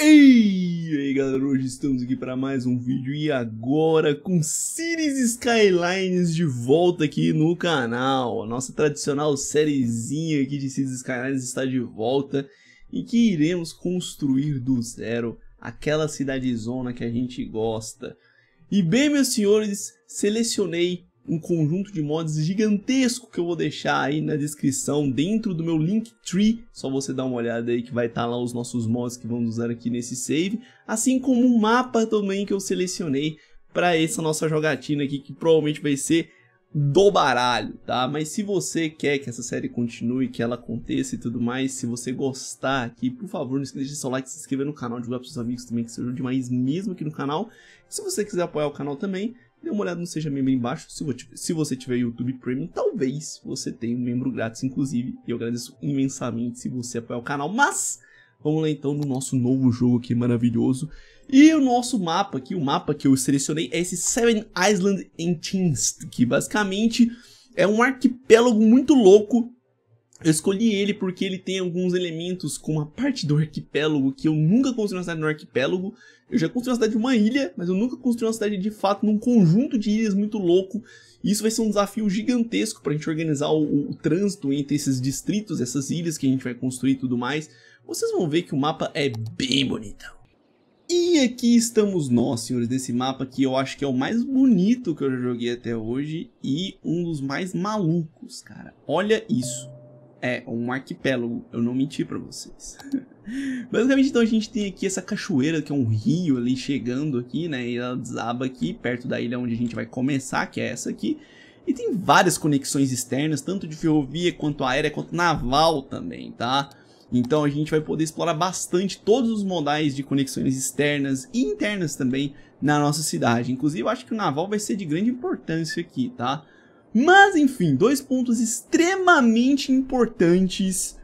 Ei, aí galera, hoje estamos aqui para mais um vídeo e agora com Cities Skylines de volta aqui no canal. A nossa tradicional sériezinha aqui de Cities Skylines está de volta e que iremos construir do zero aquela cidadezona que a gente gosta. E bem, meus senhores, selecionei um conjunto de mods gigantesco que eu vou deixar aí na descrição dentro do meu Linktree, só você dar uma olhada aí que vai estar tá lá os nossos mods que vamos usar aqui nesse save, assim como um mapa também que eu selecionei para essa nossa jogatina aqui que provavelmente vai ser do baralho, tá? Mas se você quer que essa série continue, que ela aconteça e tudo mais, se você gostar aqui, por favor, não esqueça de deixar seu like, se inscrever no canal, divulgar para seus amigos também, que isso demais mesmo aqui no canal. se você quiser apoiar o canal também, Dê uma olhada no Seja Membro embaixo. Se você tiver YouTube Premium, talvez você tenha um membro grátis, inclusive. E eu agradeço imensamente se você apoiar o canal. Mas vamos lá então no nosso novo jogo aqui maravilhoso. E o nosso mapa aqui, o mapa que eu selecionei é esse Seven Island Enchins, que basicamente é um arquipélago muito louco eu escolhi ele porque ele tem alguns elementos como a parte do arquipélago que eu nunca consegui considerei no arquipélago eu já construí uma cidade de uma ilha, mas eu nunca construí uma cidade de fato num conjunto de ilhas muito louco. E isso vai ser um desafio gigantesco para a gente organizar o, o trânsito entre esses distritos, essas ilhas que a gente vai construir e tudo mais. Vocês vão ver que o mapa é bem bonitão. E aqui estamos nós, senhores, nesse mapa que eu acho que é o mais bonito que eu já joguei até hoje e um dos mais malucos, cara. Olha isso. É, um arquipélago, eu não menti para vocês. Basicamente, então a gente tem aqui essa cachoeira, que é um rio ali chegando aqui, né? E ela desaba aqui perto da ilha onde a gente vai começar, que é essa aqui. E tem várias conexões externas, tanto de ferrovia quanto aérea quanto naval também, tá? Então a gente vai poder explorar bastante todos os modais de conexões externas e internas também na nossa cidade. Inclusive, eu acho que o naval vai ser de grande importância aqui, tá? Mas enfim, dois pontos extremamente importantes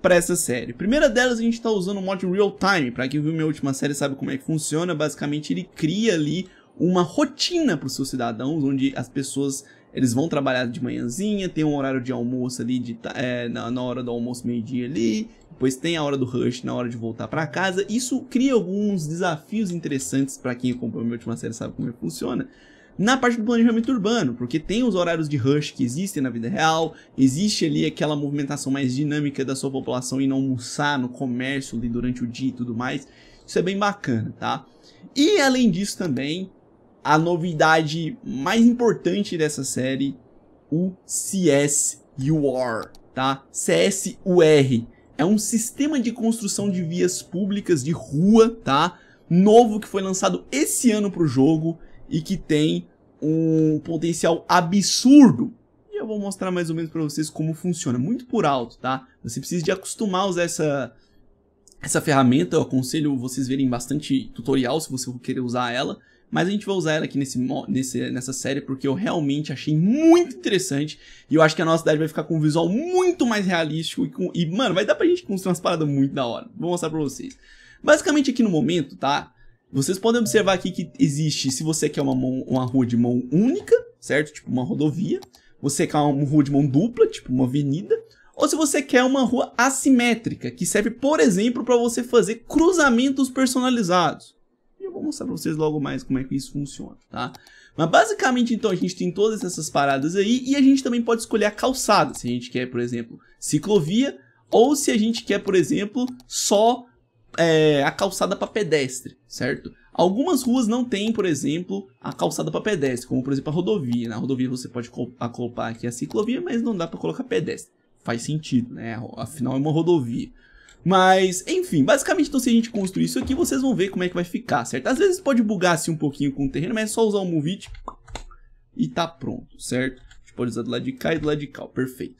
para essa série. Primeira delas, a gente está usando o mod Real Time. Para quem viu minha última série sabe como é que funciona. Basicamente, ele cria ali uma rotina para os seus cidadãos, onde as pessoas eles vão trabalhar de manhãzinha, tem um horário de almoço ali, de, é, na, na hora do almoço meio-dia ali, depois tem a hora do rush, na hora de voltar para casa. Isso cria alguns desafios interessantes para quem acompanhou minha última série sabe como é que funciona na parte do planejamento urbano, porque tem os horários de rush que existem na vida real, existe ali aquela movimentação mais dinâmica da sua população e não almoçar no comércio ali durante o dia e tudo mais. Isso é bem bacana, tá? E além disso também, a novidade mais importante dessa série, o CSUR, tá? CSUR é um sistema de construção de vias públicas de rua, tá? Novo que foi lançado esse ano para o jogo e que tem um potencial absurdo. E eu vou mostrar mais ou menos para vocês como funciona, muito por alto, tá? Você precisa de acostumar a usar essa, essa ferramenta, eu aconselho vocês verem bastante tutorial se você for querer usar ela, mas a gente vai usar ela aqui nesse, nesse, nessa série porque eu realmente achei muito interessante e eu acho que a nossa cidade vai ficar com um visual muito mais realístico e, com, e mano, vai dar pra gente construir umas paradas muito da hora. Vou mostrar pra vocês. Basicamente aqui no momento, tá? Vocês podem observar aqui que existe, se você quer uma, mão, uma rua de mão única, certo? Tipo uma rodovia. Você quer uma rua de mão dupla, tipo uma avenida. Ou se você quer uma rua assimétrica, que serve, por exemplo, para você fazer cruzamentos personalizados. E eu vou mostrar para vocês logo mais como é que isso funciona, tá? Mas basicamente, então, a gente tem todas essas paradas aí e a gente também pode escolher a calçada, se a gente quer, por exemplo, ciclovia ou se a gente quer, por exemplo, só é, a calçada para pedestre, certo? Algumas ruas não têm, por exemplo, a calçada para pedestre, como por exemplo a rodovia. Na rodovia você pode acoplar aqui a ciclovia, mas não dá para colocar pedestre. Faz sentido, né? Afinal é uma rodovia. Mas, enfim, basicamente então se a gente construir isso aqui, vocês vão ver como é que vai ficar, certo? Às vezes pode bugar assim um pouquinho com o terreno, mas é só usar o move e tá pronto, certo? A gente pode usar do lado de cá e do lado de cá, perfeito.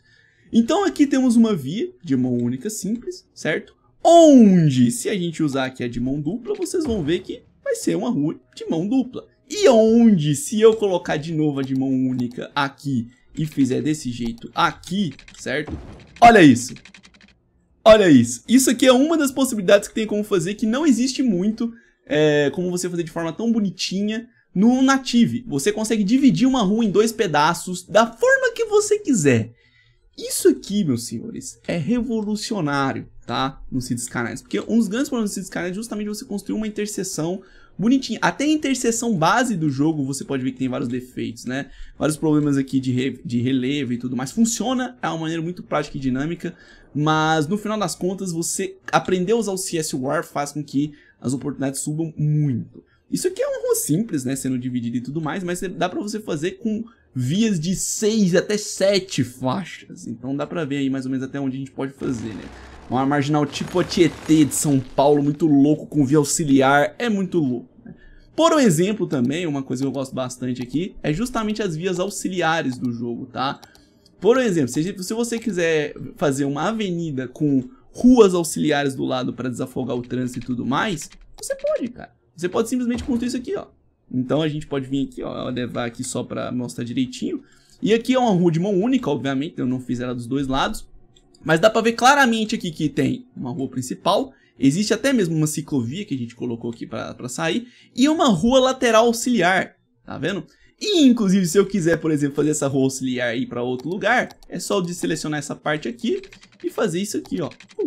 Então aqui temos uma via de mão única simples, certo? onde, se a gente usar aqui a de mão dupla, vocês vão ver que vai ser uma rua de mão dupla. E onde, se eu colocar de novo a de mão única aqui e fizer desse jeito aqui, certo? Olha isso. Olha isso. Isso aqui é uma das possibilidades que tem como fazer, que não existe muito é, como você fazer de forma tão bonitinha no Native. Você consegue dividir uma rua em dois pedaços da forma que você quiser. Isso aqui, meus senhores, é revolucionário tá? Nos sítios canais. Porque um dos grandes problemas dos sítios canais é justamente você construir uma interseção bonitinha. Até a interseção base do jogo você pode ver que tem vários defeitos, né? Vários problemas aqui de, re, de relevo e tudo mais. Funciona, é uma maneira muito prática e dinâmica, mas no final das contas você aprender a usar o CS War faz com que as oportunidades subam muito. Isso aqui é um rua simples, né? Sendo dividido e tudo mais, mas dá pra você fazer com vias de 6 até 7 faixas. Então dá pra ver aí mais ou menos até onde a gente pode fazer, né? Uma marginal tipo a Tietê de São Paulo, muito louco, com via auxiliar, é muito louco. Né? Por um exemplo também, uma coisa que eu gosto bastante aqui, é justamente as vias auxiliares do jogo, tá? Por um exemplo, se você quiser fazer uma avenida com ruas auxiliares do lado para desafogar o trânsito e tudo mais, você pode, cara. Você pode simplesmente construir isso aqui, ó. Então a gente pode vir aqui, ó, levar aqui só para mostrar direitinho. E aqui é uma rua de mão única, obviamente, eu não fiz ela dos dois lados. Mas dá para ver claramente aqui que tem uma rua principal, existe até mesmo uma ciclovia que a gente colocou aqui para sair, e uma rua lateral auxiliar, tá vendo? E inclusive se eu quiser, por exemplo, fazer essa rua auxiliar ir para outro lugar, é só eu selecionar essa parte aqui e fazer isso aqui, ó. Pum.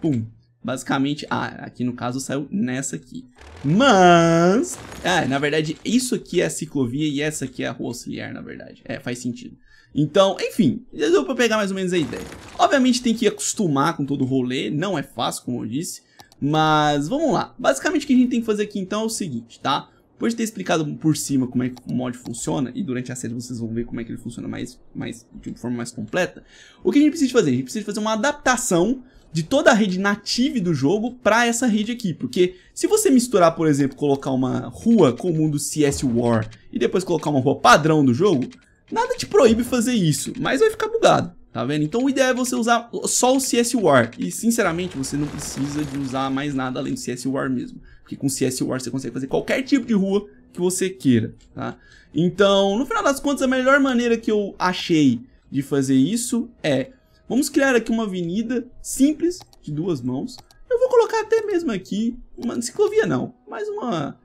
Pum. Basicamente, ah, aqui no caso saiu nessa aqui. Mas, ah, na verdade, isso aqui é a ciclovia e essa aqui é a rua auxiliar, na verdade. É, faz sentido. Então, enfim, já deu pra pegar mais ou menos a ideia. Obviamente tem que acostumar com todo o rolê, não é fácil, como eu disse. Mas vamos lá. Basicamente o que a gente tem que fazer aqui então é o seguinte, tá? Depois de ter explicado por cima como é que o mod funciona, e durante a série vocês vão ver como é que ele funciona mais, mais, de forma mais completa, o que a gente precisa fazer? A gente precisa fazer uma adaptação de toda a rede nativa do jogo para essa rede aqui, porque se você misturar, por exemplo, colocar uma rua comum do CS War e depois colocar uma rua padrão do jogo, Nada te proíbe fazer isso, mas vai ficar bugado. Tá vendo? Então o ideal é você usar só o CS War. E sinceramente, você não precisa de usar mais nada além do CS War mesmo. Porque com CS War você consegue fazer qualquer tipo de rua que você queira, tá? Então, no final das contas, a melhor maneira que eu achei de fazer isso é... Vamos criar aqui uma avenida simples, de duas mãos. Eu vou colocar até mesmo aqui, uma ciclovia não, mais uma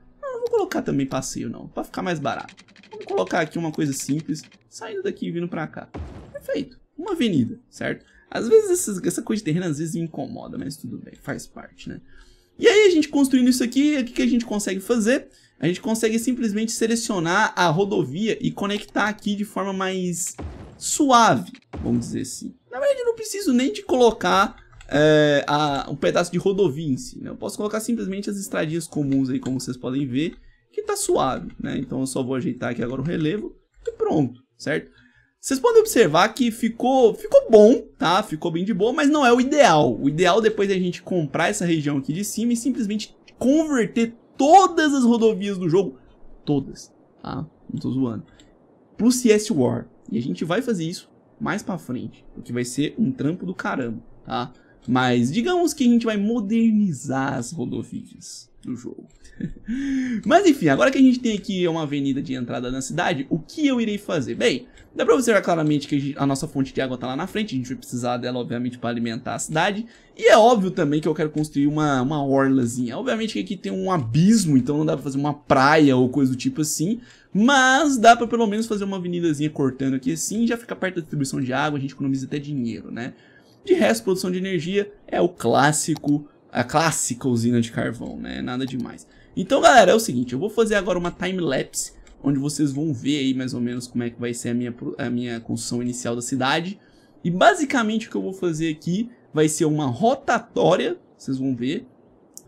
Vamos colocar também passeio, não, para ficar mais barato. Vamos colocar aqui uma coisa simples, saindo daqui e vindo para cá. Perfeito, uma avenida, certo? Às vezes essas, essa coisa de terreno às vezes me incomoda, mas tudo bem, faz parte, né? E aí a gente construindo isso aqui, o que, que a gente consegue fazer? A gente consegue simplesmente selecionar a rodovia e conectar aqui de forma mais suave, vamos dizer assim. Na verdade, eu não preciso nem de colocar é, a, um pedaço de rodovia em si. Né? Eu posso colocar simplesmente as estradinhas comuns aí, como vocês podem ver, que tá suave, né? Então eu só vou ajeitar aqui agora o relevo e pronto, certo? Vocês podem observar que ficou, ficou bom, tá? Ficou bem de boa, mas não é o ideal. O ideal depois é a gente comprar essa região aqui de cima e simplesmente converter todas as rodovias do jogo, todas, tá? Não tô zoando. Pro CS War. E a gente vai fazer isso mais pra frente, porque vai ser um trampo do caramba, tá? Mas digamos que a gente vai modernizar as rodovias do jogo. Mas enfim, agora que a gente tem aqui uma avenida de entrada na cidade, o que eu irei fazer? Bem, dá pra observar claramente que a nossa fonte de água tá lá na frente, a gente vai precisar dela, obviamente, para alimentar a cidade. E é óbvio também que eu quero construir uma, uma orlazinha. Obviamente que aqui tem um abismo, então não dá pra fazer uma praia ou coisa do tipo assim, mas dá pra pelo menos fazer uma avenidazinha cortando aqui assim, já fica perto da distribuição de água, a gente economiza até dinheiro, né? De resto, produção de energia é o clássico, a clássica usina de carvão, né? Nada demais. Então, galera, é o seguinte, eu vou fazer agora uma time-lapse, onde vocês vão ver aí mais ou menos como é que vai ser a minha, a minha construção inicial da cidade. E basicamente o que eu vou fazer aqui vai ser uma rotatória, vocês vão ver,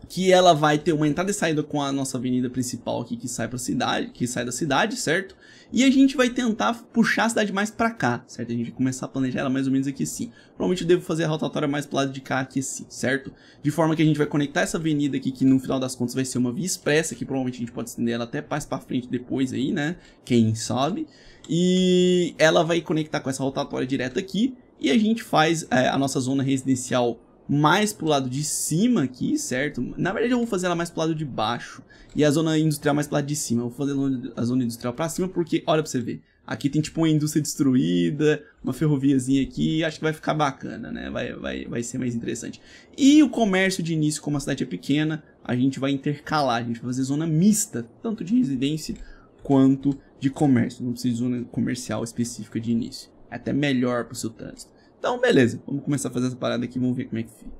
que ela vai ter uma entrada e saída com a nossa avenida principal aqui que sai para cidade, que sai da cidade, certo? E a gente vai tentar puxar a cidade mais para cá, certo? A gente vai começar a planejar ela mais ou menos aqui sim. Provavelmente eu devo fazer a rotatória mais pro lado de cá aqui sim, certo? De forma que a gente vai conectar essa avenida aqui, que no final das contas vai ser uma via expressa, que provavelmente a gente pode estender ela até mais para frente depois aí, né? Quem sabe? E ela vai conectar com essa rotatória direta aqui, e a gente faz é, a nossa zona residencial mais pro lado de cima aqui, certo? Na verdade eu vou fazer ela mais pro lado de baixo e a zona industrial mais pro lado de cima. Eu vou fazer a zona industrial pra cima porque, olha pra você ver, aqui tem tipo uma indústria destruída, uma ferroviazinha aqui, acho que vai ficar bacana, né? Vai, vai, vai ser mais interessante. E o comércio de início, como a cidade é pequena, a gente vai intercalar, a gente vai fazer zona mista, tanto de residência quanto de comércio. Não precisa de zona comercial específica de início. É até melhor pro seu trânsito. Então, beleza, vamos começar a fazer essa parada aqui, vamos ver como é que fica.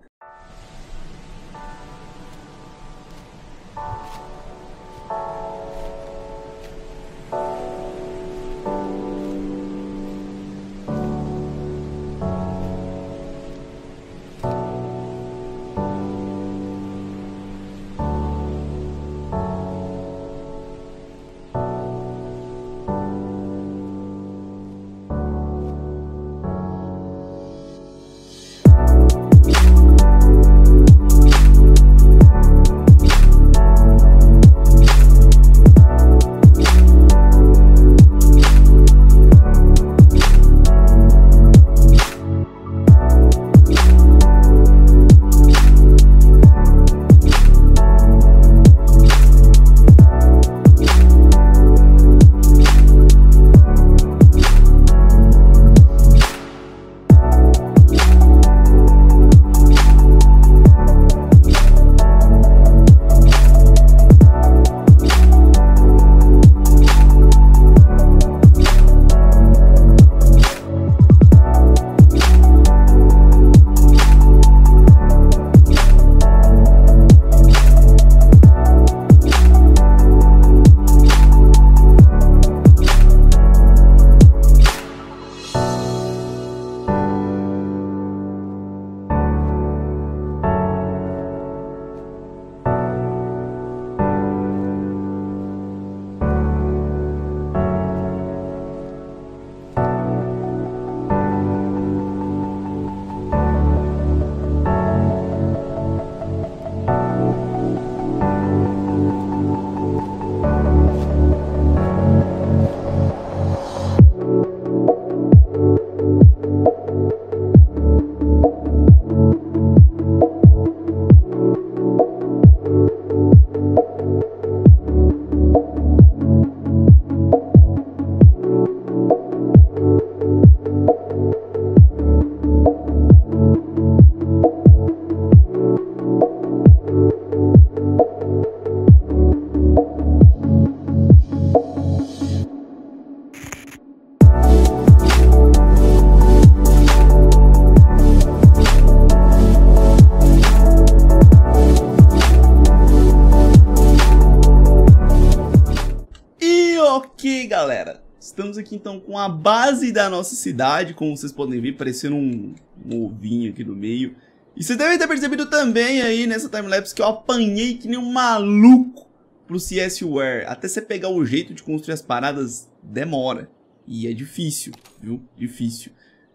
aqui então com a base da nossa cidade, como vocês podem ver, parecendo um, um ovinho aqui no meio. E vocês devem ter percebido também aí nessa timelapse que eu apanhei que nem um maluco pro CSWare. Até você pegar o jeito de construir as paradas demora. E é difícil, viu? Difícil.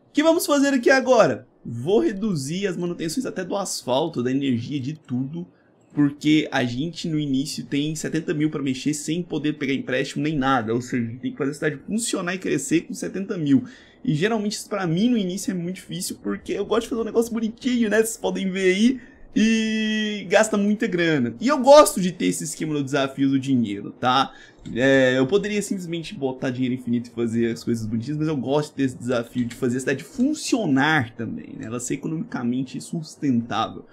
O que vamos fazer aqui agora? Vou reduzir as manutenções até do asfalto, da energia, de tudo, porque a gente no início tem 70 mil para mexer sem poder pegar empréstimo nem nada, ou seja, a gente tem que fazer a cidade funcionar e crescer com 70 mil. E geralmente isso para mim no início é muito difícil porque eu gosto de fazer um negócio bonitinho, né? Vocês podem ver aí e gasta muita grana. E eu gosto de ter esse esquema do desafio do dinheiro, tá? É, eu poderia simplesmente botar dinheiro infinito e fazer as coisas bonitinhas, mas eu gosto desse desafio de fazer a cidade funcionar também, né? Ela ser economicamente sustentável.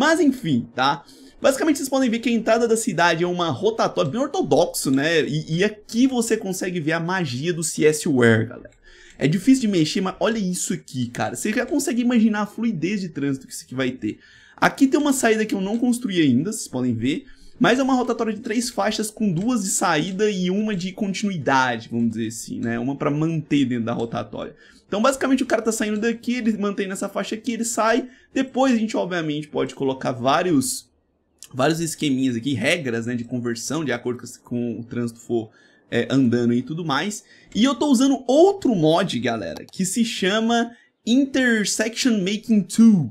Mas enfim, tá? Basicamente, vocês podem ver que a entrada da cidade é uma rotatória, bem ortodoxo, né? E, e aqui você consegue ver a magia do CSWare, galera. É difícil de mexer, mas olha isso aqui, cara. Você já consegue imaginar a fluidez de trânsito que isso aqui vai ter. Aqui tem uma saída que eu não construí ainda, vocês podem ver. Mas é uma rotatória de três faixas com duas de saída e uma de continuidade, vamos dizer assim, né? Uma para manter dentro da rotatória. Então, basicamente, o cara tá saindo daqui, ele mantém nessa faixa aqui, ele sai. Depois a gente, obviamente, pode colocar vários vários esqueminhas aqui, regras, né, de conversão, de acordo com o trânsito for é, andando e tudo mais. E eu tô usando outro mod, galera, que se chama Intersection Making 2.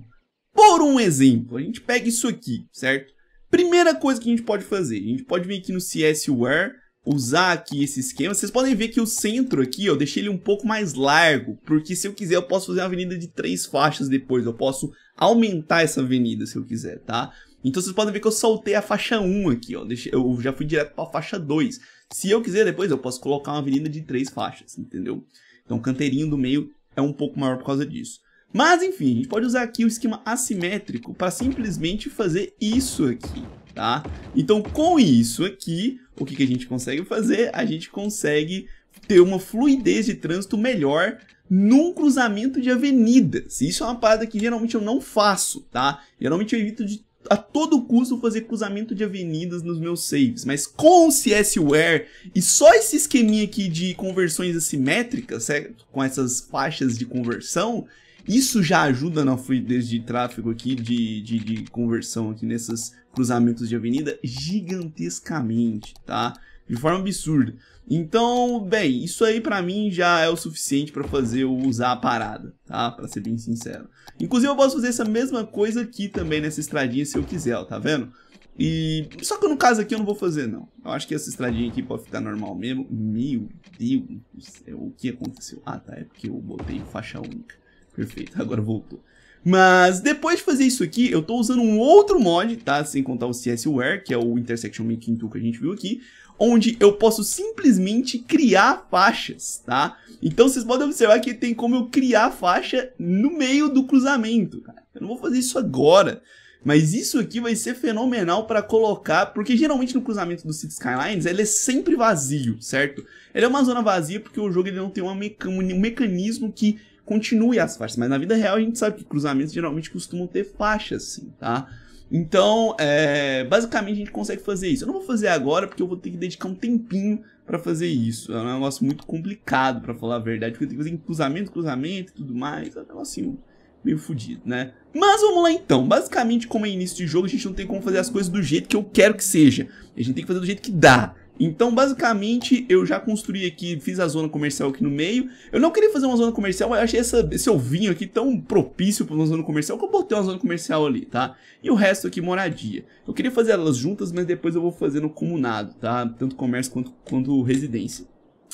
Por um exemplo, a gente pega isso aqui, certo? Primeira coisa que a gente pode fazer, a gente pode vir aqui no CSWare, usar aqui esse esquema. Vocês podem ver que o centro aqui, ó, eu deixei ele um pouco mais largo, porque se eu quiser eu posso fazer uma avenida de três faixas depois, eu posso aumentar essa avenida se eu quiser, tá? Então vocês podem ver que eu soltei a faixa 1 aqui, ó, eu já fui direto para a faixa 2. Se eu quiser depois eu posso colocar uma avenida de três faixas, entendeu? Então o canteirinho do meio é um pouco maior por causa disso. Mas enfim, a gente pode usar aqui o esquema assimétrico para simplesmente fazer isso aqui, tá? Então com isso aqui, o que, que a gente consegue fazer? A gente consegue ter uma fluidez de trânsito melhor num cruzamento de avenidas. Isso é uma parada que geralmente eu não faço, tá? Geralmente eu evito de a todo custo fazer cruzamento de avenidas nos meus saves, mas com o CSWare e só esse esqueminha aqui de conversões assimétricas, certo? Com essas faixas de conversão, isso já ajuda na fluidez de tráfego aqui, de, de, de conversão aqui nesses cruzamentos de avenida gigantescamente, tá? De forma absurda. Então, bem, isso aí pra mim já é o suficiente pra fazer eu usar a parada, tá? Pra ser bem sincero. Inclusive eu posso fazer essa mesma coisa aqui também nessa estradinha se eu quiser, ó, tá vendo? E... Só que no caso aqui eu não vou fazer, não. Eu acho que essa estradinha aqui pode ficar normal mesmo. Meu Deus do céu, o que aconteceu? Ah, tá, é porque eu botei faixa única. Perfeito, agora voltou. Mas depois de fazer isso aqui, eu estou usando um outro mod, tá? Sem contar o CSWare, que é o Intersection Making Tool que a gente viu aqui, onde eu posso simplesmente criar faixas, tá? Então vocês podem observar que tem como eu criar faixa no meio do cruzamento, cara. Eu não vou fazer isso agora, mas isso aqui vai ser fenomenal para colocar, porque geralmente no cruzamento do City Skylines ele é sempre vazio, certo? Ele é uma zona vazia porque o jogo ele não tem meca um mecanismo que continue as faixas. Mas na vida real a gente sabe que cruzamentos geralmente costumam ter faixas, sim, tá? Então, é, basicamente a gente consegue fazer isso. Eu não vou fazer agora porque eu vou ter que dedicar um tempinho para fazer isso. É um negócio muito complicado, para falar a verdade, porque eu tenho que fazer cruzamento, cruzamento e tudo mais. É um negocinho meio fodido, né? Mas vamos lá então. Basicamente, como é início de jogo, a gente não tem como fazer as coisas do jeito que eu quero que seja. A gente tem que fazer do jeito que dá. Então, basicamente, eu já construí aqui, fiz a zona comercial aqui no meio. Eu não queria fazer uma zona comercial, mas eu achei essa, esse ovinho aqui tão propício para uma zona comercial que eu botei uma zona comercial ali, tá? E o resto aqui, moradia. Eu queria fazer elas juntas, mas depois eu vou fazer no comunado, tá? Tanto comércio quanto, quanto residência.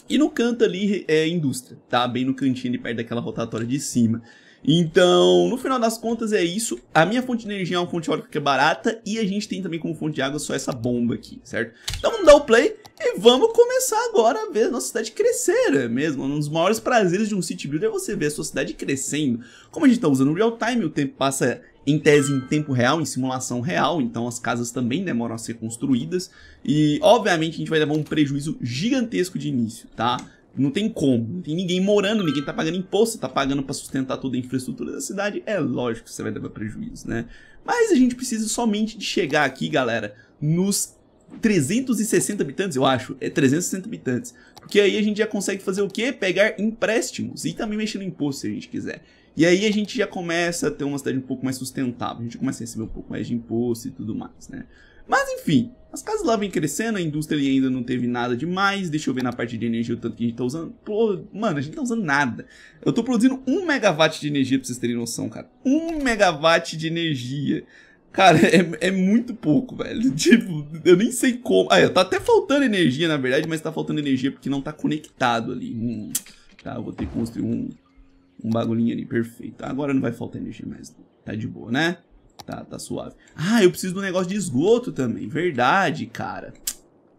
E no canto ali é indústria, tá? Bem no cantinho ali perto daquela rotatória de cima. Então, no final das contas é isso. A minha fonte de energia é uma fonte eólica que é barata e a gente tem também como fonte de água só essa bomba aqui, certo? Então vamos dar o play e vamos começar agora a ver a nossa cidade crescer é mesmo. Um dos maiores prazeres de um city builder é você ver a sua cidade crescendo. Como a gente está usando real time, o tempo passa em tese em tempo real, em simulação real, então as casas também demoram a ser construídas e obviamente a gente vai levar um prejuízo gigantesco de início, tá? Não tem como, não tem ninguém morando, ninguém tá pagando imposto, tá pagando para sustentar toda a infraestrutura da cidade. É lógico que você vai dar prejuízo, né? Mas a gente precisa somente de chegar aqui, galera, nos 360 habitantes, eu acho. É 360 habitantes. Porque aí a gente já consegue fazer o quê? Pegar empréstimos e também mexer no imposto se a gente quiser. E aí a gente já começa a ter uma cidade um pouco mais sustentável, a gente começa a receber um pouco mais de imposto e tudo mais, né? Mas enfim, as casas lá vêm crescendo, a indústria ainda não teve nada demais. Deixa eu ver na parte de energia o tanto que a gente tá usando. Pô, mano, a gente não tá usando nada. Eu tô produzindo 1 megawatt de energia pra vocês terem noção, cara. 1 megawatt de energia. Cara, é, é, muito pouco, velho. Tipo, eu nem sei como. Ah, é, tá até faltando energia, na verdade, mas tá faltando energia porque não tá conectado ali. Hum, tá, eu vou ter que construir um, um bagulhinho ali, perfeito. Agora não vai faltar energia mais, Tá de boa, né? Tá, tá suave. Ah, eu preciso do um negócio de esgoto também. Verdade, cara.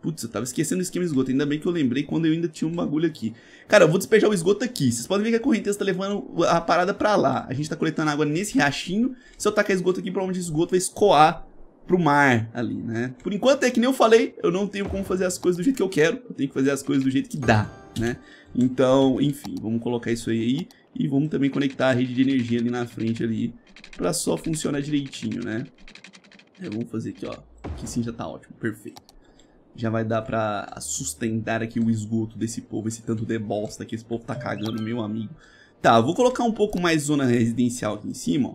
Putz, eu tava esquecendo o esquema de esgoto. Ainda bem que eu lembrei quando eu ainda tinha um bagulho aqui. Cara, eu vou despejar o esgoto aqui. Vocês podem ver que a correnteza tá levando a parada pra lá. A gente tá coletando água nesse riachinho. Se eu tacar esgoto aqui, provavelmente o esgoto vai escoar pro mar ali, né? Por enquanto, é que nem eu falei, eu não tenho como fazer as coisas do jeito que eu quero. Eu tenho que fazer as coisas do jeito que dá, né? Então, enfim, vamos colocar isso aí. E vamos também conectar a rede de energia ali na frente ali pra só funcionar direitinho, né? É, vamos fazer aqui, ó. Aqui sim já tá ótimo, perfeito. Já vai dar pra sustentar aqui o esgoto desse povo, esse tanto de bosta que esse povo tá cagando, meu amigo. Tá, vou colocar um pouco mais zona residencial aqui em cima, ó.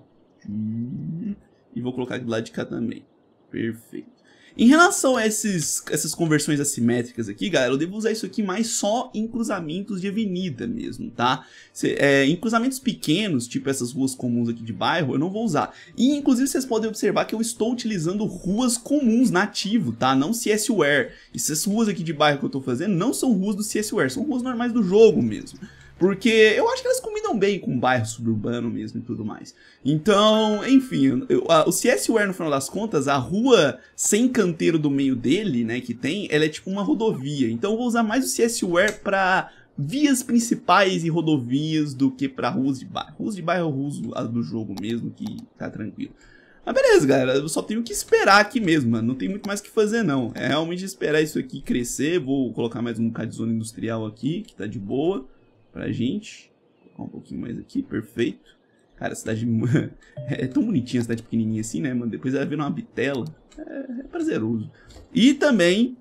E vou colocar do lado de cá também. Perfeito. Em relação a esses, essas conversões assimétricas aqui, galera, eu devo usar isso aqui mais só em cruzamentos de avenida mesmo, tá? Cê, é, em cruzamentos pequenos, tipo essas ruas comuns aqui de bairro, eu não vou usar. E, inclusive, vocês podem observar que eu estou utilizando ruas comuns nativo, tá? Não CSWare. Essas ruas aqui de bairro que eu estou fazendo não são ruas do CSWare, são ruas normais do jogo mesmo. Porque eu acho que elas combinam bem com o bairro suburbano mesmo e tudo mais. Então, enfim, eu, a, o CSWare, no final das contas, a rua sem canteiro do meio dele, né, que tem, ela é tipo uma rodovia. Então eu vou usar mais o CSWare pra vias principais e rodovias do que pra ruas de bairro. Ruas de bairro eu é uso as do jogo mesmo, que tá tranquilo. Mas beleza, galera, eu só tenho que esperar aqui mesmo, mano. Não tem muito mais o que fazer, não. É realmente esperar isso aqui crescer. Vou colocar mais um bocado de zona industrial aqui, que tá de boa pra gente. Vou colocar um pouquinho mais aqui, perfeito. Cara, a cidade é tão bonitinha, a cidade pequenininha assim, né, mano? Depois ela vira uma bitela. É, é prazeroso. E também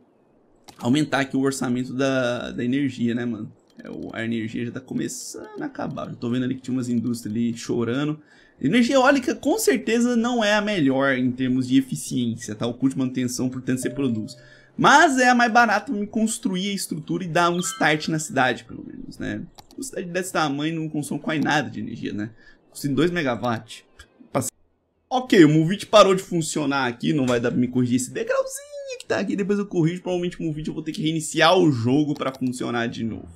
aumentar aqui o orçamento da, da energia, né, mano? É, a energia já tá começando a acabar. Eu tô vendo ali que tinha umas indústrias ali chorando. Energia eólica com certeza não é a melhor em termos de eficiência, tá? O custo de manutenção, portanto, você produz. Mas é a mais barato me construir a estrutura e dar um start na cidade, pelo menos, né? Uma cidade desse tamanho não consome quase nada de energia, né? Consumo 2 megawatts. Ok, o Movit parou de funcionar aqui, não vai dar pra me corrigir esse degrauzinho que tá aqui. Depois eu corrijo, provavelmente o Movit eu vou ter que reiniciar o jogo pra funcionar de novo.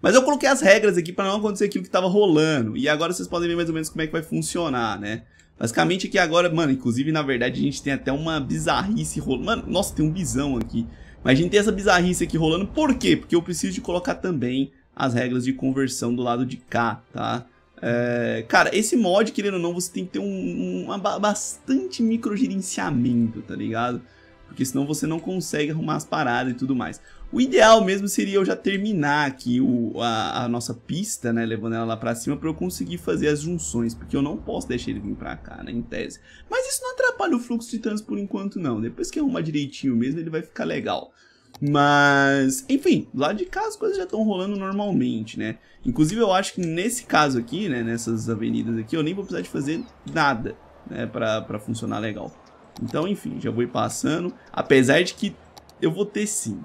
Mas eu coloquei as regras aqui para não acontecer aquilo que estava rolando. E agora vocês podem ver mais ou menos como é que vai funcionar, né? Basicamente aqui agora, mano, inclusive na verdade a gente tem até uma bizarrice rolando. Mano, nossa, tem um bisão aqui. Mas a gente tem essa bizarrice aqui rolando. Por quê? Porque eu preciso de colocar também as regras de conversão do lado de cá, tá? É, cara, esse mod, querendo ou não, você tem que ter um, um, um bastante microgerenciamento, tá ligado? porque senão você não consegue arrumar as paradas e tudo mais. O ideal mesmo seria eu já terminar aqui o, a, a, nossa pista, né, levando ela lá pra cima, pra eu conseguir fazer as junções, porque eu não posso deixar ele vir pra cá, né, em tese. Mas isso não atrapalha o fluxo de trânsito por enquanto não, depois que arrumar direitinho mesmo ele vai ficar legal. Mas, enfim, lá de cá as coisas já estão rolando normalmente, né? Inclusive eu acho que nesse caso aqui, né, nessas avenidas aqui, eu nem vou precisar de fazer nada, né, pra, pra funcionar legal. Então, enfim, já vou ir passando. Apesar de que eu vou ter sim.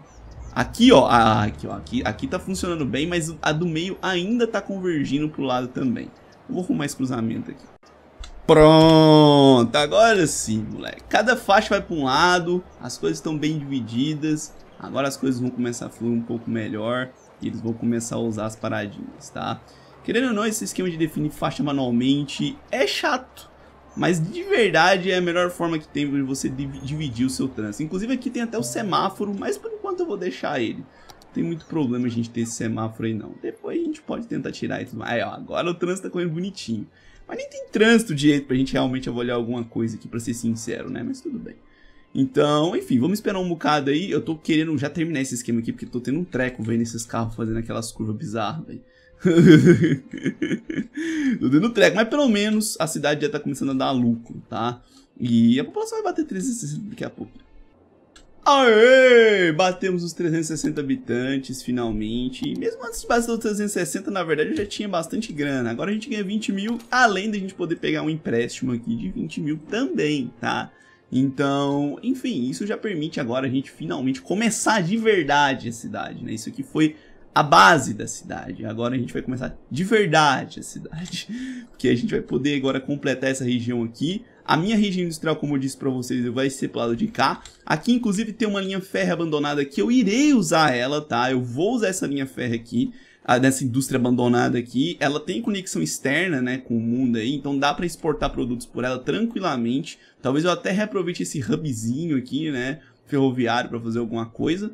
Aqui, ó, aqui, ó, aqui, aqui tá funcionando bem, mas a do meio ainda tá convergindo pro lado também. Eu vou arrumar esse cruzamento aqui. Pronto, agora sim, moleque. Cada faixa vai pra um lado, as coisas estão bem divididas. Agora as coisas vão começar a fluir um pouco melhor e eles vão começar a usar as paradinhas, tá? Querendo ou não, esse esquema de definir faixa manualmente é chato. Mas de verdade é a melhor forma que tem de você dividir o seu trânsito. Inclusive aqui tem até o semáforo, mas por enquanto eu vou deixar ele. Não tem muito problema a gente ter esse semáforo aí não. Depois a gente pode tentar tirar e tudo mais. Aí, ó, agora o trânsito tá correndo bonitinho. Mas nem tem trânsito direito pra gente realmente avaliar alguma coisa aqui, pra ser sincero, né? Mas tudo bem. Então, enfim, vamos esperar um bocado aí. Eu tô querendo já terminar esse esquema aqui, porque tô tendo um treco vendo esses carros fazendo aquelas curvas bizarras, velho. Tô dando treco, mas pelo menos a cidade já tá começando a dar lucro, tá? E a população vai bater 360 daqui a pouco. Aê! Batemos os 360 habitantes, finalmente. E mesmo antes de bater os 360, na verdade, eu já tinha bastante grana. Agora a gente ganha 20 mil, além da gente poder pegar um empréstimo aqui de 20 mil também, tá? Então, enfim, isso já permite agora a gente finalmente começar de verdade a cidade, né? Isso aqui foi a base da cidade. Agora a gente vai começar de verdade a cidade, porque a gente vai poder agora completar essa região aqui. A minha região industrial, como eu disse para vocês, vai ser pro lado de cá. Aqui, inclusive, tem uma linha férrea abandonada que eu irei usar ela, tá? Eu vou usar essa linha férrea aqui, dessa indústria abandonada aqui. Ela tem conexão externa, né, com o mundo aí, então dá para exportar produtos por ela tranquilamente. Talvez eu até reaproveite esse hubzinho aqui, né, ferroviário para fazer alguma coisa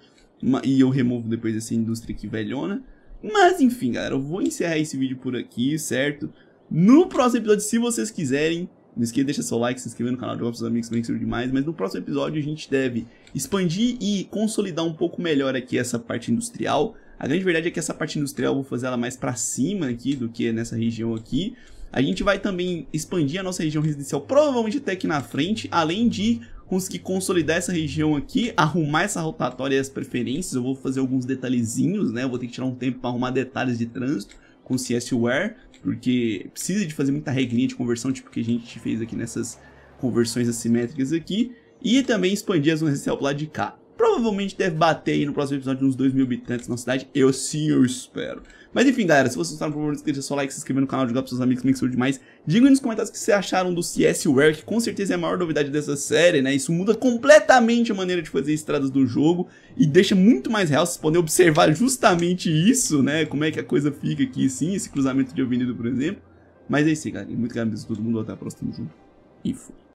e eu removo depois essa indústria aqui velhona. Mas enfim, galera, eu vou encerrar esse vídeo por aqui, certo? No próximo episódio, se vocês quiserem, não esqueça de deixar seu like, se inscrever no canal, jogar pros seus amigos, também que serve demais. Mas no próximo episódio a gente deve expandir e consolidar um pouco melhor aqui essa parte industrial. A grande verdade é que essa parte industrial eu vou fazer ela mais para cima aqui do que nessa região aqui. A gente vai também expandir a nossa região residencial provavelmente até aqui na frente, além de conseguir consolidar essa região aqui, arrumar essa rotatória e as preferências. Eu vou fazer alguns detalhezinhos, né? Eu vou ter que tirar um tempo para arrumar detalhes de trânsito com CSWare, porque precisa de fazer muita regrinha de conversão, tipo que a gente fez aqui nessas conversões assimétricas aqui. E também expandir a zona residencial para lado de cá. Provavelmente deve bater aí no próximo episódio uns 2 mil habitantes na cidade. Eu sim, eu espero. Mas enfim, galera, se vocês gostaram, por favor, deixa seu like, se inscrever no canal, jogar pros seus amigos, me que demais. Digam aí nos comentários o que vocês acharam do CSWare, que com certeza é a maior novidade dessa série, né? Isso muda completamente a maneira de fazer estradas do jogo e deixa muito mais real vocês poderem observar justamente isso, né? Como é que a coisa fica aqui, sim, esse cruzamento de avenida, por exemplo. Mas é isso aí, galera. Muito obrigado a todo mundo. Até a próxima. Junto. E fui.